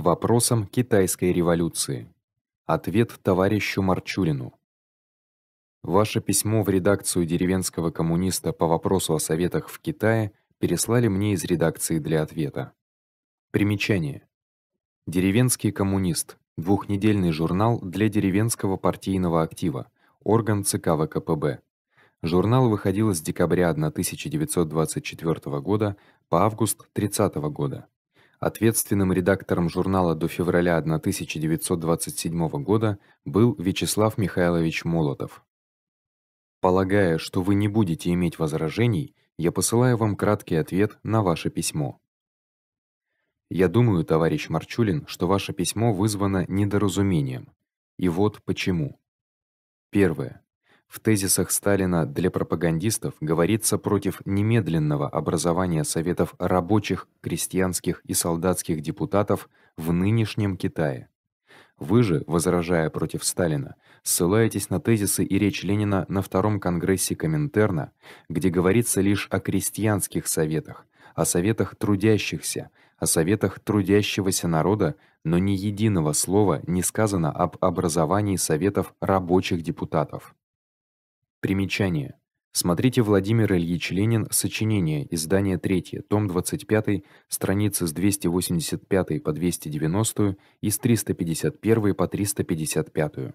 к вопросам китайской революции. Ответ товарищу Марчурину. Ваше письмо в редакцию Деревенского коммуниста по вопросу о советах в Китае переслали мне из редакции для ответа. Примечание. Деревенский коммунист двухнедельный журнал для деревенского партийного актива, орган ЦК ВКПБ. Журнал выходил с декабря 1924 года по август 30 года. Ответственным редактором журнала до февраля 1927 года был Вячеслав Михайлович Молотов. Полагая, что вы не будете иметь возражений, я посылаю вам краткий ответ на ваше письмо. Я думаю, товарищ Марчулин, что ваше письмо вызвано недоразумением. И вот почему. Первое. В тезисах Сталина для пропагандистов говорится против немедленного образования советов рабочих, крестьянских и солдатских депутатов в нынешнем Китае. Вы же, возражая против Сталина, ссылаетесь на тезисы и речь Ленина на втором конгрессе Коминтерна, где говорится лишь о крестьянских советах, о советах трудящихся, о советах трудящегося народа, но ни единого слова не сказано об образовании советов рабочих депутатов. Примечание. Смотрите Владимир Ильич Ленин. Сочинение. Издание 3, том 25, страницы с 285 по 290 и с 351 по 355.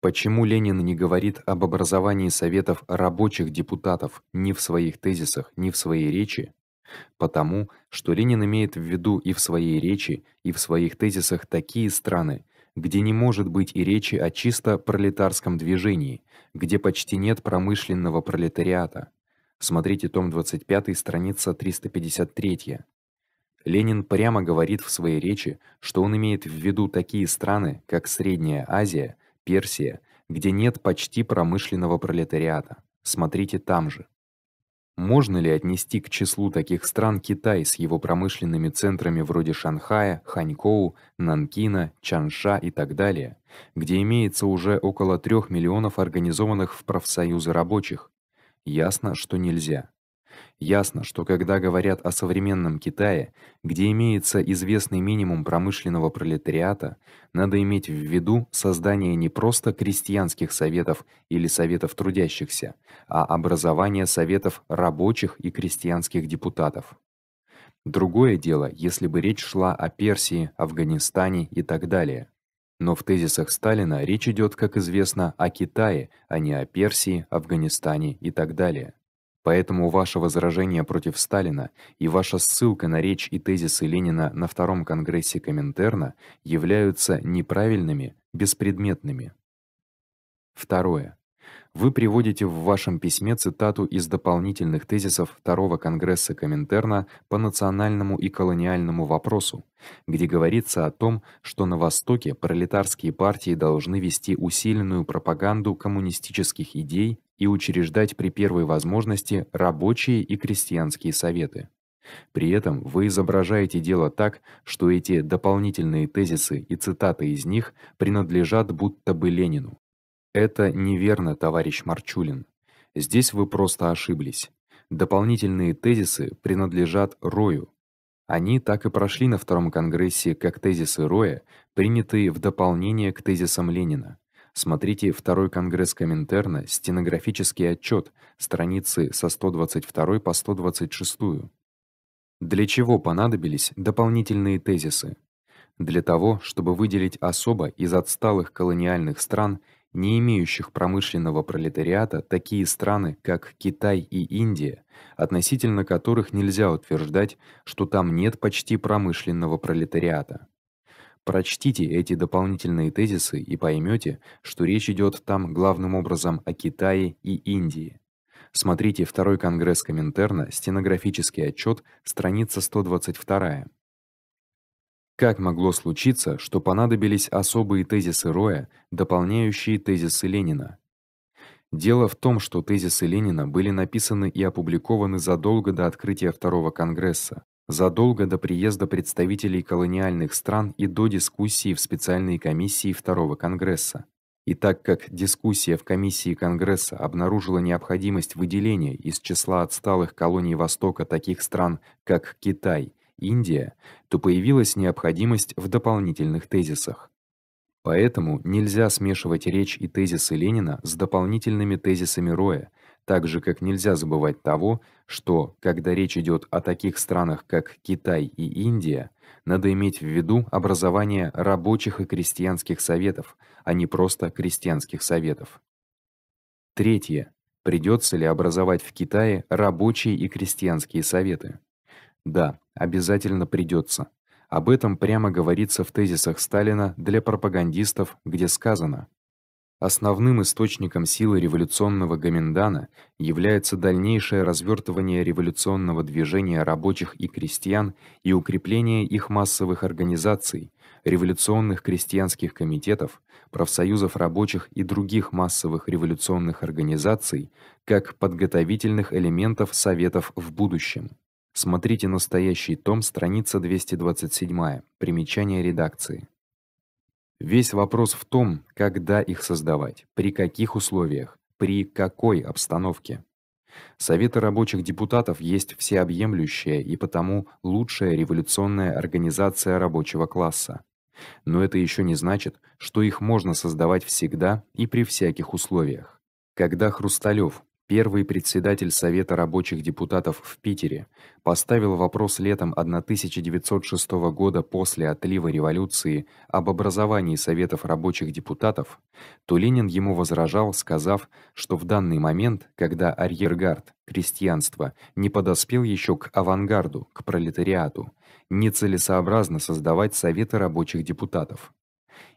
Почему Ленин не говорит об образовании советов рабочих депутатов ни в своих тезисах, ни в своей речи? Потому, что Ленин имеет в виду и в своей речи, и в своих тезисах такие страны, где не может быть и речи о чисто пролетарском движении, где почти нет промышленного пролетариата. Смотрите том 25, страница 353. Ленин прямо говорит в своей речи, что он имеет в виду такие страны, как Средняя Азия, Персия, где нет почти промышленного пролетариата. Смотрите там же. Можно ли отнести к числу таких стран Китай с его промышленными центрами вроде Шанхая, Ханькоу, Нанкина, Чанша и так далее, где имеется уже около 3 миллионов организованных в профсоюзы рабочих? Ясно, что нельзя. Ясно, что когда говорят о современном Китае, где имеется известный минимум промышленного пролетариата, надо иметь в виду создание не просто крестьянских советов или советов трудящихся, а образование советов рабочих и крестьянских депутатов. Другое дело, если бы речь шла о Персии, Афганистане и так далее. Но в тезисах Сталина речь идёт, как известно, о Китае, а не о Персии, Афганистане и так далее. Поэтому ваше возражение против Сталина и ваша ссылка на речь и тезисы Ленина на втором конгрессе Коминтерна являются неправильными, беспредметными. Второе. Вы приводите в вашем письме цитату из дополнительных тезисов второго конгресса Коминтерна по национальному и колониальному вопросу, где говорится о том, что на востоке пролетарские партии должны вести усиленную пропаганду коммунистических идей и учреждать при первой возможности рабочие и крестьянские советы. При этом вы изображаете дело так, что эти дополнительные тезисы и цитаты из них принадлежат будто бы Ленину. Это неверно, товарищ Марчулин. Здесь вы просто ошиблись. Дополнительные тезисы принадлежат Рою. Они так и прошли на втором конгрессе как тезисы Роя, принятые в дополнение к тезисам Ленина. Смотрите второй конгресс Коминтерна, стенографический отчет, страницы со 122 по 126. Для чего понадобились дополнительные тезисы? Для того, чтобы выделить особо из отсталых колониальных стран, не имеющих промышленного пролетариата, такие страны, как Китай и Индия, относительно которых нельзя утверждать, что там нет почти промышленного пролетариата. Прочтите эти дополнительные тезисы и поймете, что речь идет там главным образом о Китае и Индии. Смотрите второй конгресс Коминтерна, стенографический отчет, страница 122. Как могло случиться, что понадобились особые тезисы Роя, дополняющие тезисы Ленина? Дело в том, что тезисы Ленина были написаны и опубликованы задолго до открытия второго конгресса задолго до приезда представителей колониальных стран и до дискуссии в специальной комиссии второго конгресса. И так как дискуссия в комиссии Конгресса обнаружила необходимость выделения из числа отсталых колоний Востока таких стран, как Китай, Индия, то появилась необходимость в дополнительных тезисах. Поэтому нельзя смешивать речь и тезисы Ленина с дополнительными тезисами Роя, также как нельзя забывать того, что когда речь идет о таких странах, как Китай и Индия, надо иметь в виду образование рабочих и крестьянских советов, а не просто крестьянских советов. Третье. Придётся ли образовать в Китае рабочие и крестьянские советы? Да, обязательно придётся. Об этом прямо говорится в тезисах Сталина для пропагандистов, где сказано: Основным источником силы революционного Гамендана является дальнейшее развертывание революционного движения рабочих и крестьян и укрепление их массовых организаций, революционных крестьянских комитетов, профсоюзов рабочих и других массовых революционных организаций как подготовительных элементов советов в будущем. Смотрите настоящий том, страница 227, примечание редакции. Весь вопрос в том, когда их создавать, при каких условиях, при какой обстановке. Советы рабочих депутатов есть всеобъемлющая и потому лучшая революционная организация рабочего класса. Но это еще не значит, что их можно создавать всегда и при всяких условиях. Когда Хрусталев Первый председатель Совета рабочих депутатов в Питере поставил вопрос летом 1906 года после отлива революции об образовании советов рабочих депутатов, то Ленин ему возражал, сказав, что в данный момент, когда арьергард крестьянства не подоспел еще к авангарду, к пролетариату, нецелесообразно создавать советы рабочих депутатов.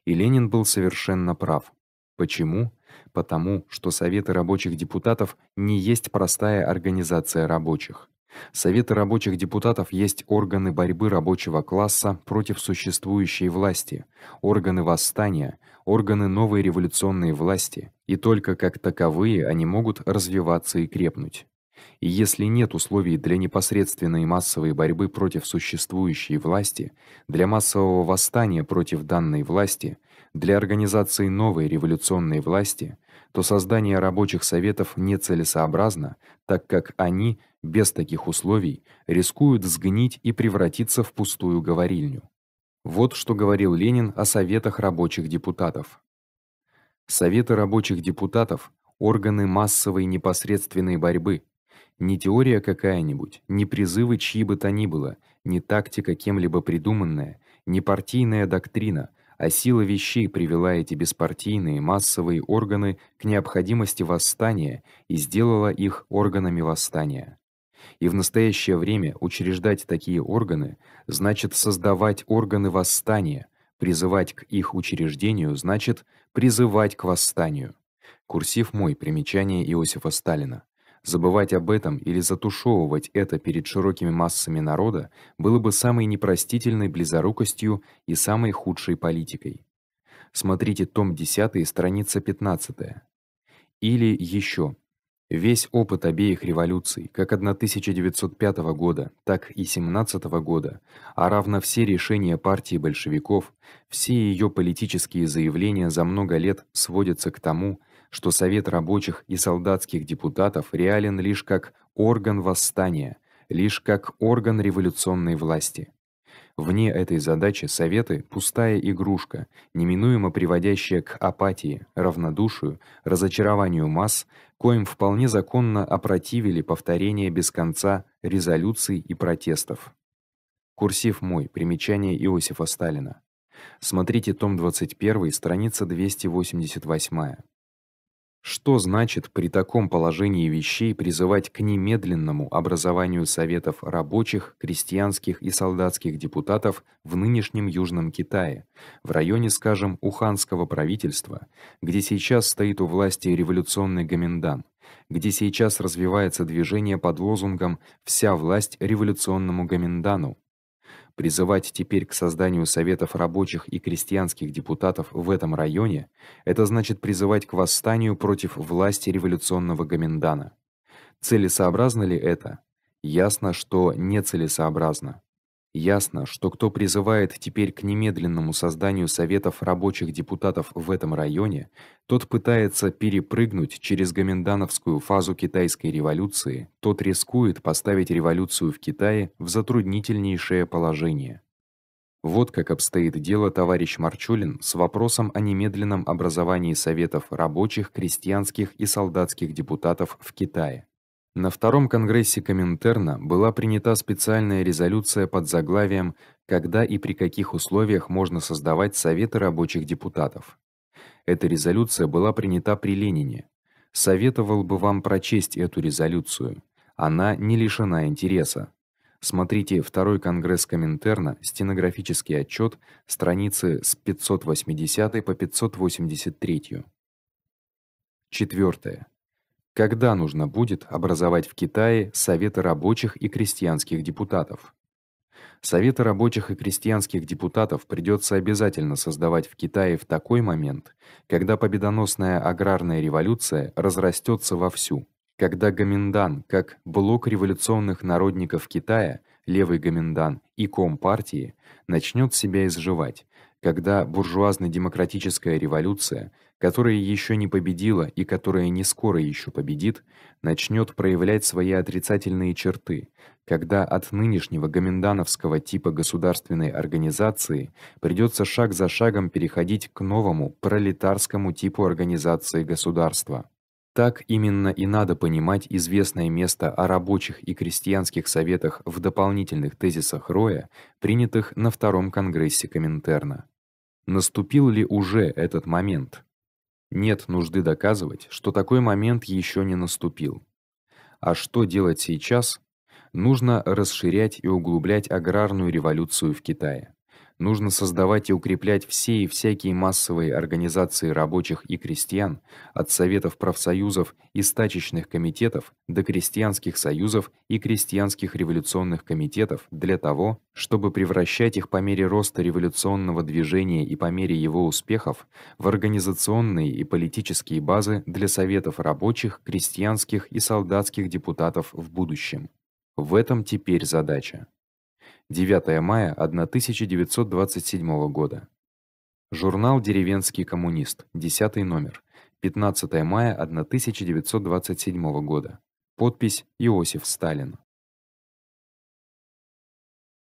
И Ленин был совершенно прав. Почему? потому что советы рабочих депутатов не есть простая организация рабочих. Советы рабочих депутатов есть органы борьбы рабочего класса против существующей власти, органы восстания, органы новой революционной власти, и только как таковые они могут развиваться и крепнуть. И если нет условий для непосредственной массовой борьбы против существующей власти, для массового восстания против данной власти, для организации новой революционной власти, то создание рабочих советов нецелесообразно, так как они без таких условий рискуют сгнить и превратиться в пустую говорильню. Вот что говорил Ленин о советах рабочих депутатов. Советы рабочих депутатов органы массовой непосредственной борьбы, не теория какая-нибудь, не призывы чьи бы то ни было, не тактика кем-либо придуманная, не партийная доктрина, а сила вещей привела эти беспартийные массовые органы к необходимости восстания и сделала их органами восстания. И в настоящее время учреждать такие органы значит создавать органы восстания, призывать к их учреждению значит призывать к восстанию. Курсив мой, примечание Иосифа Сталина. Забывать об этом или затушевывать это перед широкими массами народа было бы самой непростительной близорукостью и самой худшей политикой. Смотрите том 10, страница 15. Или еще. Весь опыт обеих революций, как 1905 года, так и 17 года, а равно все решения партии большевиков, все ее политические заявления за много лет сводятся к тому, что Совет рабочих и солдатских депутатов реален лишь как орган восстания, лишь как орган революционной власти. Вне этой задачи советы пустая игрушка, неминуемо приводящая к апатии, равнодушию, разочарованию масс, коим вполне законно опротивили повторение без конца резолюций и протестов. Курсив мой. Примечание Иосифа Сталина. Смотрите том 21, страница 288. Что значит при таком положении вещей призывать к немедленному образованию советов рабочих, крестьянских и солдатских депутатов в нынешнем Южном Китае, в районе, скажем, Уханского правительства, где сейчас стоит у власти революционный гоминдан, где сейчас развивается движение под лозунгом "Вся власть революционному гоминдану". Призывать теперь к созданию советов рабочих и крестьянских депутатов в этом районе это значит призывать к восстанию против власти революционного Гамендана. Целесообразно ли это? Ясно, что нецелесообразно. Ясно, что кто призывает теперь к немедленному созданию советов рабочих депутатов в этом районе, тот пытается перепрыгнуть через гомендановскую фазу китайской революции, тот рискует поставить революцию в Китае в затруднительнейшее положение. Вот как обстоит дело, товарищ Марчулин, с вопросом о немедленном образовании советов рабочих, крестьянских и солдатских депутатов в Китае. На втором конгрессе Коминтерна была принята специальная резолюция под заглавием "Когда и при каких условиях можно создавать советы рабочих депутатов". Эта резолюция была принята при Ленине. Советовал бы вам прочесть эту резолюцию. Она не лишена интереса. Смотрите второй конгресс Коминтерна, стенографический отчет, страницы с 580 по 583. Четвертое когда нужно будет образовать в Китае советы рабочих и крестьянских депутатов. Советы рабочих и крестьянских депутатов придётся обязательно создавать в Китае в такой момент, когда победоносная аграрная революция разрастётся вовсю, когда Гоминдан, как блок революционных народников Китая, левый Гоминдан и Компартии начнёт себя изживать когда буржуазно-демократическая революция, которая еще не победила и которая не скоро еще победит, начнет проявлять свои отрицательные черты, когда от нынешнего гомендановского типа государственной организации придется шаг за шагом переходить к новому пролетарскому типу организации государства. Так именно и надо понимать известное место о рабочих и крестьянских советах в дополнительных тезисах Роя, принятых на втором конгрессе Коминтерна. Наступил ли уже этот момент? Нет нужды доказывать, что такой момент еще не наступил. А что делать сейчас? Нужно расширять и углублять аграрную революцию в Китае. Нужно создавать и укреплять все и всякие массовые организации рабочих и крестьян, от советов профсоюзов и стачечных комитетов до крестьянских союзов и крестьянских революционных комитетов для того, чтобы превращать их по мере роста революционного движения и по мере его успехов в организационные и политические базы для советов рабочих, крестьянских и солдатских депутатов в будущем. В этом теперь задача 9 мая 1927 года. Журнал Деревенский коммунист, 10 номер, 15 мая 1927 года. Подпись Иосиф Сталин.